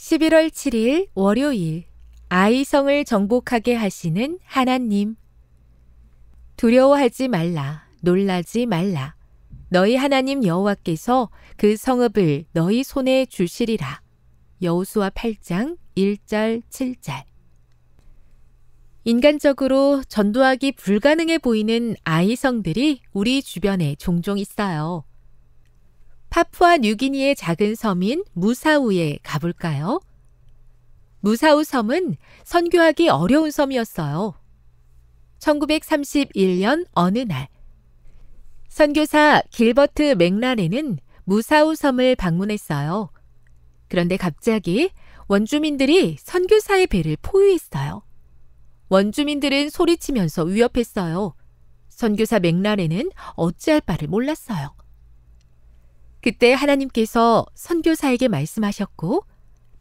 11월 7일 월요일 아이성을 정복하게 하시는 하나님 두려워하지 말라 놀라지 말라 너희 하나님 여호와께서 그 성읍을 너희 손에 주시리라 여호수아 8장 1절 7절 인간적으로 전도하기 불가능해 보이는 아이성들이 우리 주변에 종종 있어요. 파푸아 뉴기니의 작은 섬인 무사우에 가볼까요? 무사우 섬은 선교하기 어려운 섬이었어요. 1931년 어느 날, 선교사 길버트 맥라렌은 무사우 섬을 방문했어요. 그런데 갑자기 원주민들이 선교사의 배를 포위했어요. 원주민들은 소리치면서 위협했어요. 선교사 맥라렌은 어찌할 바를 몰랐어요. 그때 하나님께서 선교사에게 말씀하셨고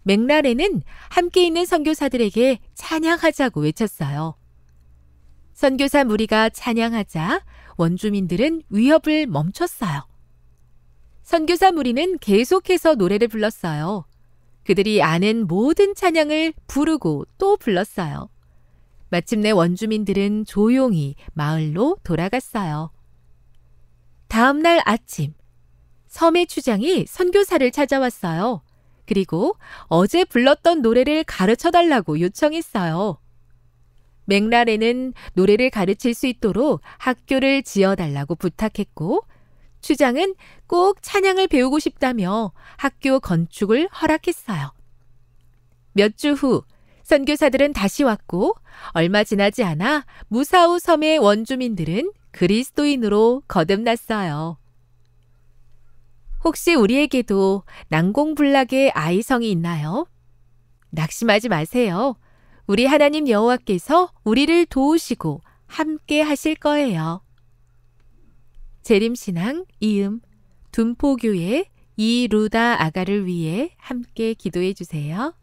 맥날에는 함께 있는 선교사들에게 찬양하자고 외쳤어요. 선교사 무리가 찬양하자 원주민들은 위협을 멈췄어요. 선교사 무리는 계속해서 노래를 불렀어요. 그들이 아는 모든 찬양을 부르고 또 불렀어요. 마침내 원주민들은 조용히 마을로 돌아갔어요. 다음날 아침, 섬의 추장이 선교사를 찾아왔어요. 그리고 어제 불렀던 노래를 가르쳐 달라고 요청했어요. 맥라렌은 노래를 가르칠 수 있도록 학교를 지어 달라고 부탁했고, 추장은 꼭 찬양을 배우고 싶다며 학교 건축을 허락했어요. 몇 주 후, 선교사들은 다시 왔고, 얼마 지나지 않아 무사우 섬의 원주민들은 그리스도인으로 거듭났어요. 혹시 우리에게도 난공불락의 아이성이 있나요? 낙심하지 마세요. 우리 하나님 여호와께서 우리를 도우시고 함께 하실 거예요. 재림신앙 이음 둔포교회 이루다 아가를 위해 함께 기도해 주세요.